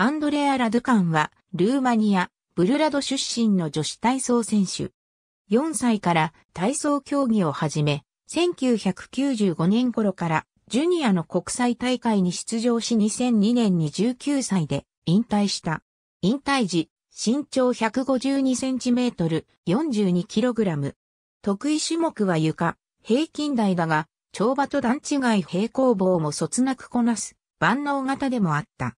アンドレア・ラドゥカンは、ルーマニア、ブルラド出身の女子体操選手。4歳から体操競技を始め、1995年頃からジュニアの国際大会に出場し2002年に19歳で引退した。引退時、身長 152cm、42kg。得意種目は床、平均台だが、跳馬と段違い平行棒もそつなくこなす、万能型でもあった。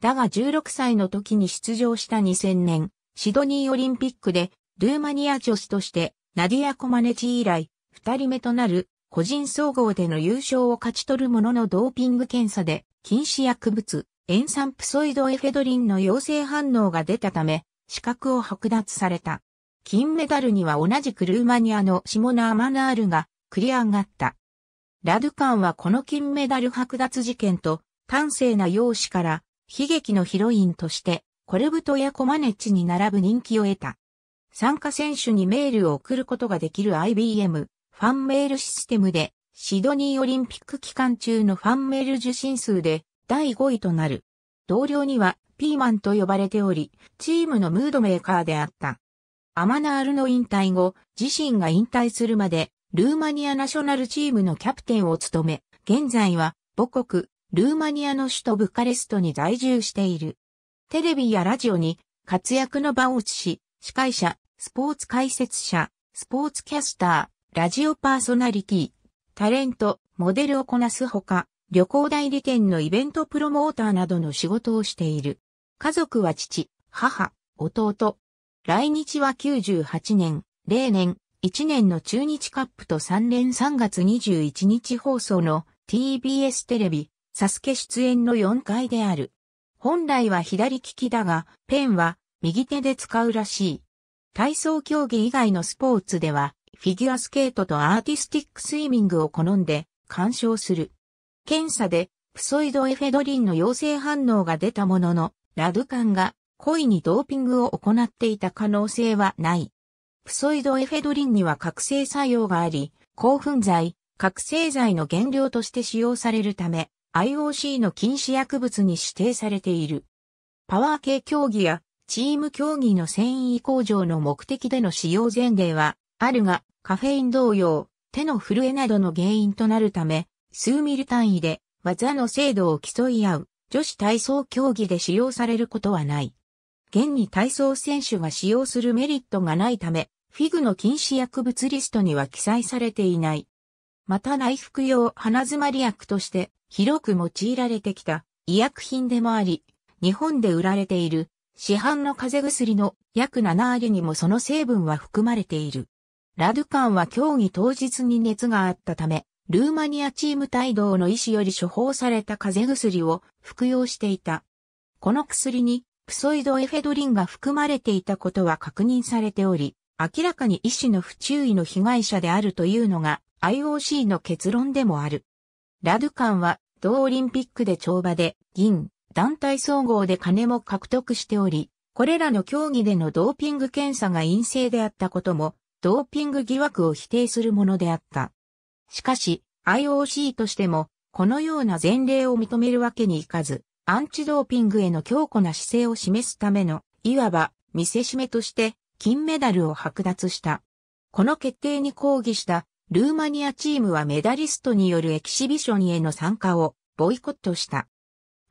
だが16歳の時に出場した2000年、シドニーオリンピックで、ルーマニア女子として、ナディア・コマネチ以来、二人目となる、個人総合での優勝を勝ち取る者ののドーピング検査で、禁止薬物、塩酸プソイドエフェドリンの陽性反応が出たため、資格を剥奪された。金メダルには同じくルーマニアのシモナ・アマナールが繰り上がった。ラドゥカンはこの金メダル剥奪事件と、端正な容姿から悲劇のヒロインとして、コルブトやコマネッチに並ぶ人気を得た。参加選手にメールを送ることができる IBM ファンメールシステムで、シドニーオリンピック期間中のファンメール受信数で第5位となる。同僚にはピーマンと呼ばれており、チームのムードメーカーであった。アマナールの引退後、自身が引退するまで、ルーマニアナショナルチームのキャプテンを務め、現在は母国ルーマニアの首都ブカレストに在住している。テレビやラジオに活躍の場を移し、司会者、スポーツ解説者、スポーツキャスター、ラジオパーソナリティ、タレント、モデルをこなすほか、旅行代理店のイベントプロモーターなどの仕事をしている。家族は父、母、弟。来日は98年、0年、1年の中日カップと3年3月21日放送の TBS テレビ、サスケ出演の4回である。本来は左利きだが、ペンは右手で使うらしい。体操競技以外のスポーツでは、フィギュアスケートとアーティスティックスイミングを好んで鑑賞する。検査でプソイドエフェドリンの陽性反応が出たものの、ラドカンが故意にドーピングを行っていた可能性はない。プソイドエフェドリンには覚醒作用があり、興奮剤、覚醒剤の原料として使用されるため、IOC の禁止薬物に指定されている。パワー系競技やチーム競技の繊維工場の目的での使用前例はあるが、カフェイン同様、手の震えなどの原因となるため、数ミリ単位で技の精度を競い合う女子体操競技で使用されることはない。現に体操選手が使用するメリットがないため、フィグの禁止薬物リストには記載されていない。また内服用鼻詰まり薬として広く用いられてきた医薬品でもあり、日本で売られている市販の風邪薬の約7割にもその成分は含まれている。ラドゥカンは競技当日に熱があったため、ルーマニアチーム帯同の医師より処方された風邪薬を服用していた。この薬にプソイドエフェドリンが含まれていたことは確認されており、明らかに医師の不注意の被害者であるというのが IOC の結論でもある。ラドゥカンは同オリンピックで跳馬で銀、団体総合で金も獲得しており、これらの競技でのドーピング検査が陰性であったことも、ドーピング疑惑を否定するものであった。しかし、IOC としても、このような前例を認めるわけにいかず、アンチドーピングへの強固な姿勢を示すための、いわば、見せしめとして、金メダルを剥奪した。この決定に抗議したルーマニアチームはメダリストによるエキシビションへの参加をボイコットした。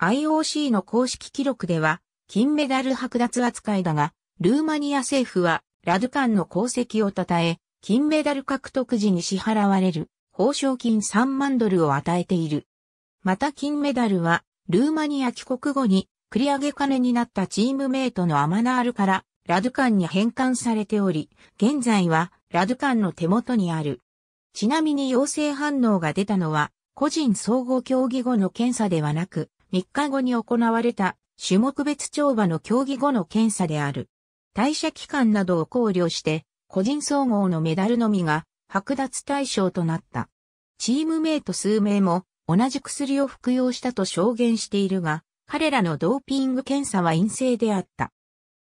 IOC の公式記録では、金メダル剥奪扱いだが、ルーマニア政府は、ラドカンの功績を称え、金メダル獲得時に支払われる、報奨金3万ドルを与えている。また金メダルは、ルーマニア帰国後に、繰り上げ金になったチームメイトのアマナールから、ラドカンに返還されており、現在は、ラドカンの手元にある、ちなみに陽性反応が出たのは、個人総合競技後の検査ではなく、3日後に行われた種目別跳馬の競技後の検査である。代謝期間などを考慮して、個人総合のメダルのみが剥奪対象となった。チームメイト数名も同じ薬を服用したと証言しているが、彼らのドーピング検査は陰性であった。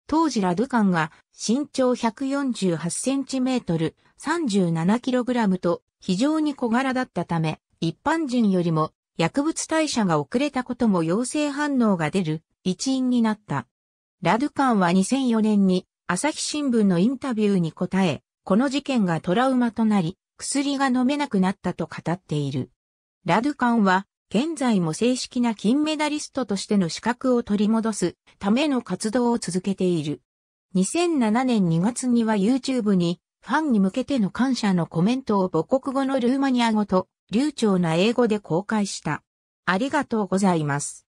当時ラドゥカンが身長148センチメートル37キログラムと非常に小柄だったため、一般人よりも薬物代謝が遅れたことも陽性反応が出る一因になった。ラドゥカンは2004年に朝日新聞のインタビューに答え、この事件がトラウマとなり、薬が飲めなくなったと語っている。ラドゥカンは現在も正式な金メダリストとしての資格を取り戻すための活動を続けている。2007年2月には YouTube にファンに向けての感謝のコメントを母国語のルーマニア語と流暢な英語で公開した。ありがとうございます。